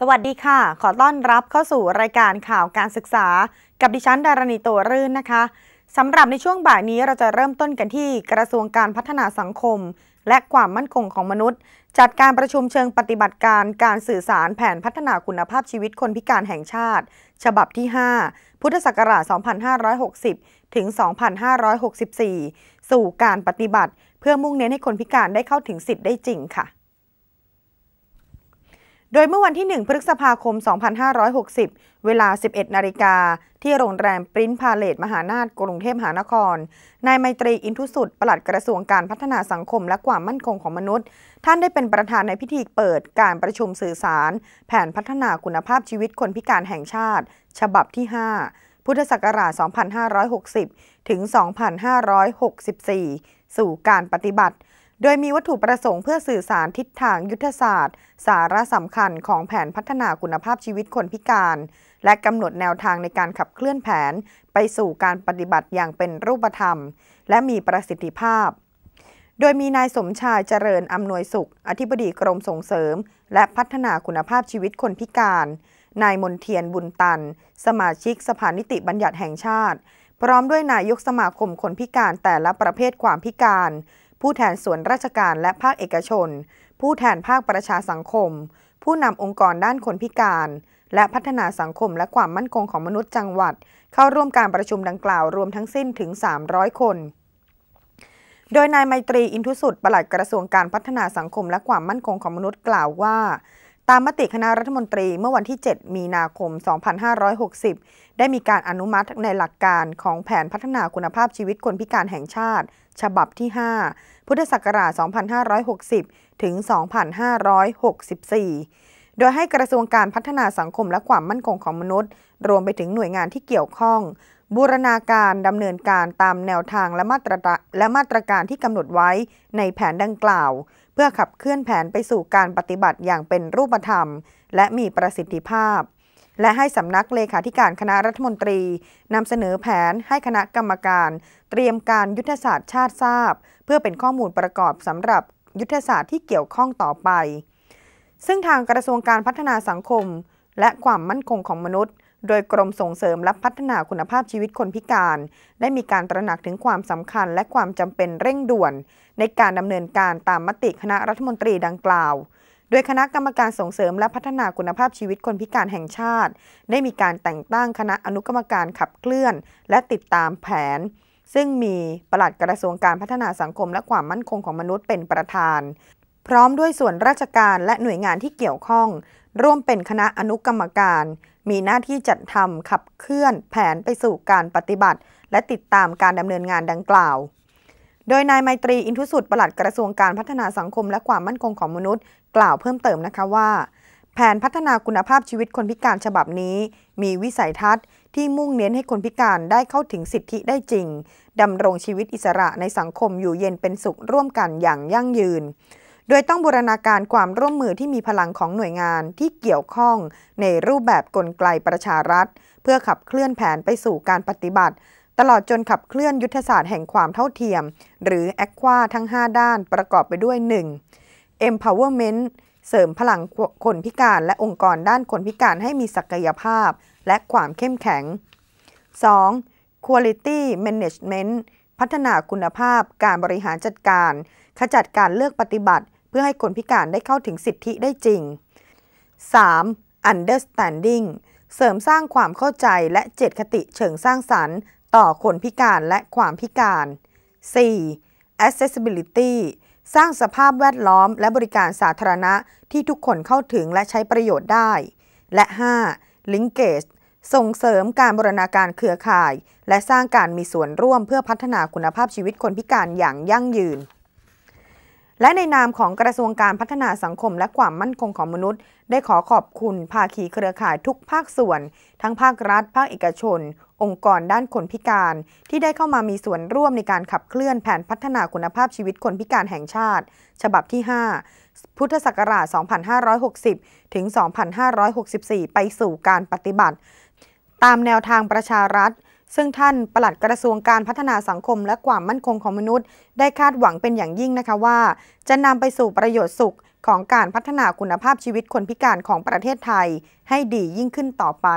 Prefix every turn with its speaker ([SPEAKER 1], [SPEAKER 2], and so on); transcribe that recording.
[SPEAKER 1] สวัสดีค่ะ ขอต้อนรับเข้าสู่รายการข่าวการศึกษากับดิฉันดารณีตัวรื่นนะคะ สำหรับในช่วงบ่ายนี้เราจะเริ่มต้นกันที่กระทรวงการพัฒนาสังคม และความมั่นคงของมนุษย์ จัดการประชุมเชิงปฏิบัติการการสื่อสารแผนพัฒนาคุณภาพชีวิตคนพิการแห่งชาติ ฉบับที่ 5 พุทธศักราช2560ถึง2564สู่การปฏิบัติเพื่อมุ่งเน้นให้คนพิการได้เข้าถึงสิทธิ์ได้จริงค่ะโดยเมื่อวันที่ 1 พฤษภาคม 2560 เวลา 11 นาฬิกา ที่โรงแรม ปริน์พาเลตมหานาถกรุงเทพมหานคร นายไมตรีอินทุสุด ปลัดกระทรวงการพัฒนาสังคมและความมั่นคงของมนุษย์ ท่านได้เป็นประธานในพิธีเปิดการประชุมสื่อสารแผนพัฒนาคุณภาพชีวิตคนพิการแห่งชาติ ฉบับที่ 5 พุทธศักราช 2560 ถึง 2564 สู่การปฏิบัติโดยมีวัตถุประสงค์เพื่อสื่อสารทิศทางยุทธศาสตร์ สาระสำคัญของแผนพัฒนาคุณภาพชีวิตคนพิการ และกำหนดแนวทางในการขับเคลื่อนแผน ไปสู่การปฏิบัติอย่างเป็นรูปธรรม และมีประสิทธิภาพ โดยมีนายสมชายเจริญอำนวยสุข อธิบดีกรมส่งเสริม และพัฒนาคุณภาพชีวิตคนพิการ นายมนเทียนบุญตันสมาชิกสภานิติบัญญัติแห่งชาติ พร้อมด้วยนายกสมาคมคนพิการแต่ละประเภทความพิการผู้แทนส่วนราชการและภาคเอกชน ผู้แทนภาคประชาสังคม ผู้นำองค์กรด้านคนพิการ และพัฒนาสังคมและความมั่นคงของมนุษย์จังหวัด เข้าร่วมการประชุมดังกล่าวรวมทั้งสิ้นถึง 300 คน โดยนายไมตรีอินทุสุด ปลัดกระทรวงการพัฒนาสังคมและความมั่นคงของมนุษย์กล่าวว่าตามมติคณะรัฐมนตรีเมื่อวันที่ 7 มีนาคม 2560 ได้มีการอนุมัติในหลักการของแผนพัฒนาคุณภาพชีวิตคนพิการแห่งชาติ ฉบับที่ 5 พุทธศักราช 2560 ถึง 2564โดยให้กระทรวงการพัฒนาสังคมและความมั่นคงของมนุษย์ รวมไปถึงหน่วยงานที่เกี่ยวข้อง บูรณาการดำเนินการตามแนวทางและมาตรและมาตรการที่กำหนดไว้ในแผนดังกล่าว เพื่อขับเคลื่อนแผนไปสู่การปฏิบัติอย่างเป็นรูปธรรม และมีประสิทธิภาพ และให้สำนักเลขาธิการคณะรัฐมนตรี นำเสนอแผนให้คณะกรรมการ เตรียมการยุทธศาสตร์ชาติทราบ เพื่อเป็นข้อมูลประกอบสำหรับยุทธศาสตร์ที่เกี่ยวข้องต่อไปซึ่งทางกระทรวงการพัฒนาสังคมและความมั่นคงของมนุษย์ โดยกรมส่งเสริม และพัฒนาคุณภาพชีวิตคนพิการ ได้มีการตระหนักถึงความสำคัญและความจำเป็นเร่งด่วน ในการดำเนินการตามมติคณะรัฐมนตรีดังกล่าว โดยคณะกรรมการส่งเสริมและพัฒนาคุณภาพชีวิตคนพิการแห่งชาติ ได้มีการแต่งตั้งคณะอนุกรรมการขับเคลื่อน และติดตามแผน ซึ่งมีปลัดกระทรวงการพัฒนาสังคม และความมั่นคงของมนุษย์เป็นประธานพร้อมด้วยส่วนราชการและหน่วยงานที่เกี่ยวข้อง ร่วมเป็นคณะอนุกรรมการ มีหน้าที่จัดทำขับเคลื่อนแผนไปสู่การปฏิบัติ และติดตามการดำเนินงานดังกล่าว โดยนายไมตรีอินทุสุดประหลัดกระทรวงการพัฒนาสังคมและความมั่นคงของมนุษย์ กล่าวเพิ่มเติมนะคะว่า แผนพัฒนาคุณภาพชีวิตคนพิการฉบับนี้ มีวิสัยทัศน์ ที่มุ่งเน้นให้คนพิการได้เข้าถึงสิทธิได้จริงดำรงชีวิตอิสระในสังคมอยู่เย็นเป็นสุขร่วมกันอย่างยั่งยืนโดยต้องบูรณาการความร่วมมือที่มีพลังของหน่วยงานที่เกี่ยวข้อง ในรูปแบบกลไกประชารัฐ เพื่อขับเคลื่อนแผนไปสู่การปฏิบัติ ตลอดจนขับเคลื่อนยุทธศาสตร์แห่งความเท่าเทียม หรือแอควาทั้ง5 ด้านประกอบไปด้วย 1. Empowerment เสริมพลังคนพิการและองค์กรด้านคนพิการให้มีศักยภาพ และความเข้มแข็ง 2. Quality Management พัฒนาคุณภาพการบริหารจัดการ ขจัดการเลือกปฏิบัติพื่อให้คนพิการได้เข้าถึงสิทธิได้จริง 3. understanding เสริมสร้างความเข้าใจและเจตคติเชิงสร้างสรรค์ ต่อคนพิการและความพิการ 4. accessibility สร้างสภาพแวดล้อมและบริการสาธารณะ ที่ทุกคนเข้าถึงและใช้ประโยชน์ได้ และ 5. linkage ส่งเสริมการบรณาการเครือข่าย และสร้างการมีส่วนร่วมเพื่อพัฒนาคุณภาพชีวิตคนพิการอย่างยั่งยืนและในนามของกระทรวงการพัฒนาสังคมและความมั่นคงของมนุษย์ ได้ขอขอบคุณ ภาคีเครือข่ายทุกภาคส่วน ทั้งภาครัฐ ภาคเอกชน องค์กรด้านคนพิการ ที่ได้เข้ามามีส่วนร่วมในการขับเคลื่อนแผนพัฒนาคุณภาพชีวิตคนพิการแห่งชาติ ฉบับที่ 5 พุทธศักราช 2560 ถึง 2564 ไปสู่การปฏิบัติ ตามแนวทางประชารัฐซึ่งท่านปลัดกระทรวงการพัฒนาสังคมและความมั่นคงของมนุษย์ ได้คาดหวังเป็นอย่างยิ่งนะคะว่า จะนำไปสู่ประโยชน์สุขของการพัฒนาคุณภาพชีวิตคนพิการของประเทศไทยให้ดียิ่งขึ้นต่อไป